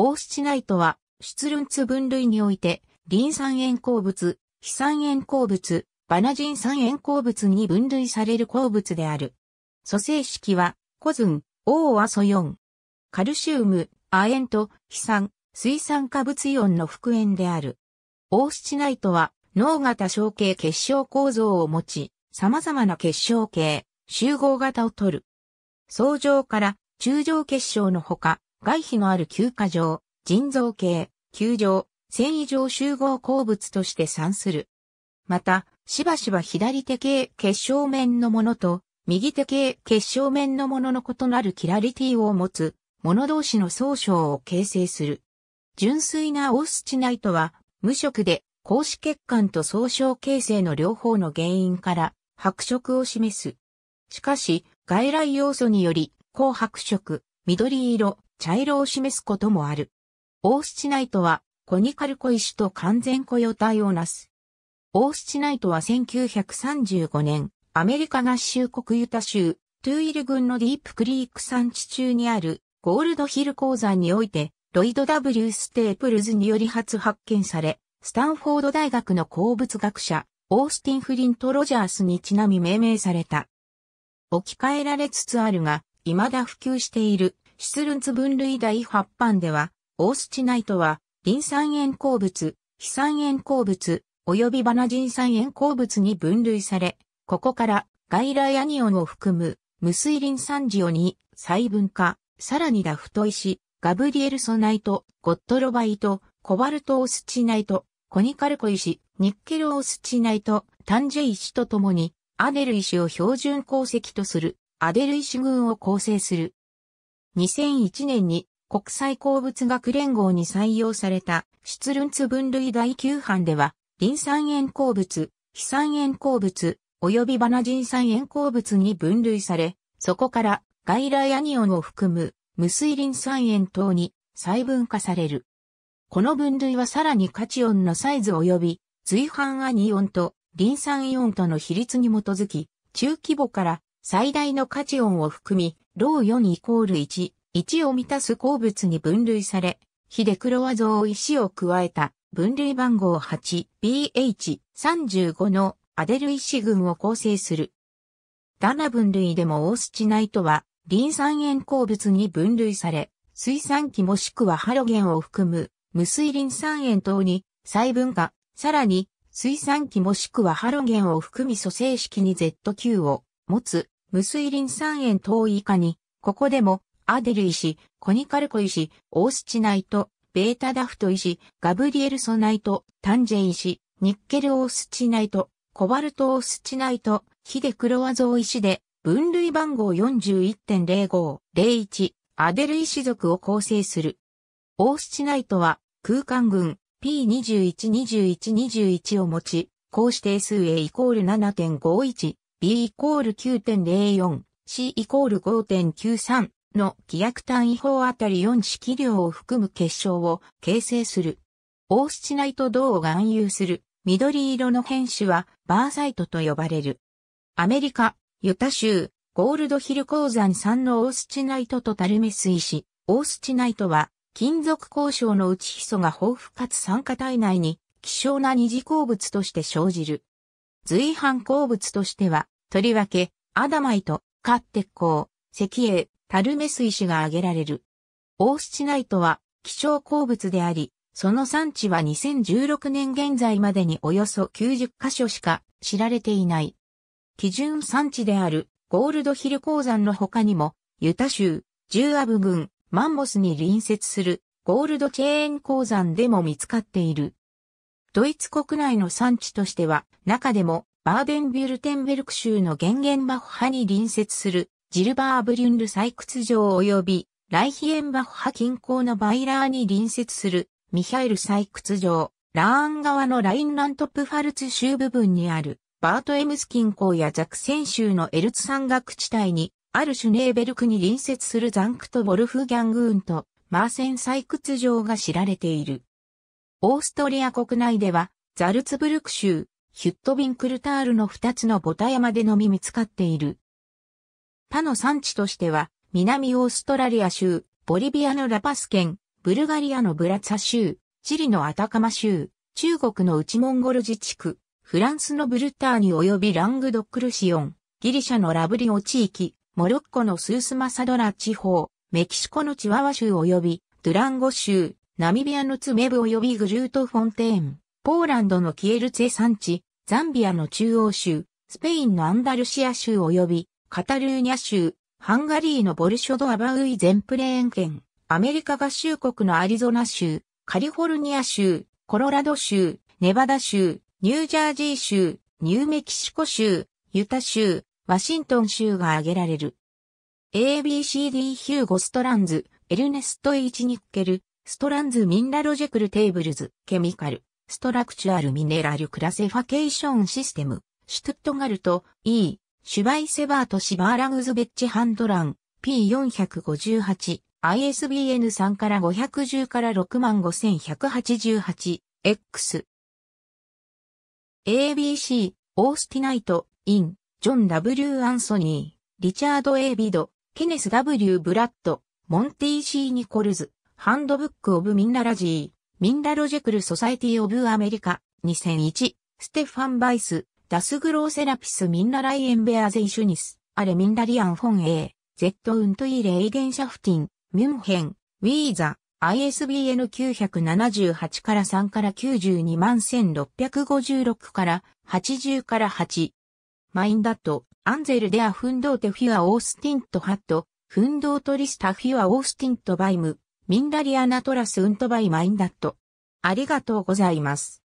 オースチナイトは、出ルンツ分類において、リン酸塩鉱物、非酸塩鉱物、バナジン酸塩鉱物に分類される鉱物である。組成式は、コズン、オーは素4。カルシウム、亜鉛と、非酸、水酸化物イオンの副塩である。オースチナイトは、脳型小形結晶構造を持ち、様々な結晶形、集合型を取る。相乗から中上結晶のほか、外皮のある休化状、人造系、球状、繊維状集合鉱物として算する。また、しばしば左手系結晶面のものと、右手系結晶面のものの異なるキラリティを持つ、もの同士の総称を形成する。純粋なオースチナイトは、無色で、格子血管と総称形成の両方の原因から、白色を示す。しかし、外来要素により、紅白色、緑色、茶色を示すこともある。オースチナイトはコニカルシ石と完全雇用体をなす。オースチナイトは1935年、アメリカ合衆国ユタ州、トゥーイル郡のディープクリーク山地中にあるゴールドヒル鉱山において、ロイド W ステープルズにより初発見され、スタンフォード大学の鉱物学者、オースティン・フリント・ロジャースにちなみ命名された。置き換えられつつあるが、未だ普及している出ツ分類第8版では、オースチナイトは、リン酸塩鉱物、非酸塩鉱物、及びバナジン酸塩鉱物に分類され、ここから、外来アニオンを含む、無水リン酸ジオに細分化、さらにダフト石、ガブリエルソナイト、ゴットロバイト、コバルトオースチナイト、コニカルコ石、ニッケルオースチナイト、タンジェ石とともに、アデル石を標準鉱石とする、アデル石群を構成する。2001年に国際鉱物学連合に採用された出論ツ分類第9版では、リン酸塩鉱物、非酸塩鉱物、及びバナジン酸塩鉱物に分類され、そこから外来アニオンを含む無水リン酸塩等に細分化される。この分類はさらにカチオンのサイズ及び随伴アニオンとリン酸イオンとの比率に基づき、中規模から最大のカ値オンを含み、ロー4イコール1、1を満たす鉱物に分類され、ヒデクロワ像石を加えた分類番号 8BH35 のアデル石群を構成する。ダナ分類でもオースチナイトは、リン酸塩鉱物に分類され、水酸基もしくはハロゲンを含む無水リン酸塩等に細分化、さらに水酸基もしくはハロゲンを含み組成式に ZQ を持つ無水林酸塩等以下に、ここでも、アデル石、コニカルコ石、オースチナイト、ベータダフト石、ガブリエルソナイト、タンジェ石、ニッケルオースチナイト、コバルトオースチナイト、ヒデクロワゾ医石で、分類番号41.0501、アデル石属を構成する。オースチナイトは、空間群 P212121 を持ち、高指定数 A イコール7.51、B イコール9.04、C イコール5.93の規約単位法あたり4式量を含む結晶を形成する。オースチナイト銅を含有する緑色の変種はバーサイトと呼ばれる。アメリカ、ユタ州、ゴールドヒル鉱山産のオースチナイトとタルメス石、オースチナイトは金属鉱床の内ヒ素が豊富かつ酸化体内に希少な二次鉱物として生じる。随伴鉱物としては、とりわけ、アダマイト、カッコウ、石英、タルメス石が挙げられる。オースチナイトは、希少鉱物であり、その産地は2016年現在までにおよそ90カ所しか知られていない。基準産地であるゴールドヒル鉱山の他にも、ユタ州、ジューアブ郡、マンモスに隣接するゴールドチェーン鉱山でも見つかっている。ドイツ国内の産地としては、中でも、バーデンビュルテンベルク州のゲンゲンバッハに隣接する、ジルバーブリュンル採掘場及び、ライヒエンバッハ近郊のバイラーに隣接する、ミハイル採掘場、ラーン側のラインラントプファルツ州部分にある、バートエムス近郊やザクセン州のエルツ山岳地帯に、あるシュネーベルクに隣接するザンクト・ボルフギャングーンと、マーセン採掘場が知られている。オーストリア国内では、ザルツブルク州、ヒュットビンクルタールの2つのボタ山でのみ見つかっている。パの産地としては、南オーストラリア州、ボリビアのラパス県、ブルガリアのブラツァ州、チリのアタカマ州、中国の内モンゴル自治区、フランスのブルターニ及びラングドックルシオン、ギリシャのラブリオ地域、モロッコのスースマサドラ地方、メキシコのチワワ州及びドゥランゴ州、ナミビアのツメブ及びグルート・フォンテーン、ポーランドのキエルツェ産地、ザンビアの中央州、スペインのアンダルシア州及びカタルーニャ州、ハンガリーのボルショド・アバウイゼンプレーン県、アメリカ合衆国のアリゾナ州、カリフォルニア州、コロラド州、ネバダ州、ニュージャージー州、ニューメキシコ州、ユタ州、ワシントン州が挙げられる。ABCD ヒューゴ・ストランズ、エルネスト・イチ・ニッケル、ストランズ・ミンラロジェクル・テーブルズ・ケミカル・ストラクチュアル・ミネラル・クラセファケーション・システム、シュトゥットガルト、E、シュバイセバート・シバーラグズ・ベッチ・ハンドラン、P458、ISBN3 から510から65188、X。ABC、オースティナイト、イン、ジョン・ W・ アンソニー、リチャード・ A・ ビド、ケネス・ W・ ブラッド、モンティ・シー・ニコルズ。ハンドブック・オブ・ミンラ・ラジー、ミンダロジェクル・ソサイティ・オブ・アメリカ、2001、ステファン・バイス、ダス・グローセラピス・ミンラ・ライエン・ベアゼイ・シュニス、アレ・ミンダリアン・フォン・エー、ゼット・ウント・イ・レイゲン・シャフティン、ミュンヘン、ウィーザ、ISBN 978から3から92万1656から80から8。マインダット、アンゼルデア・フンドーテ・フィア・オースティント・ハット、フンドート・リスタ・フィア・オースティント・バイム。ミンダリアナトラスウントバイマインダット。ありがとうございます。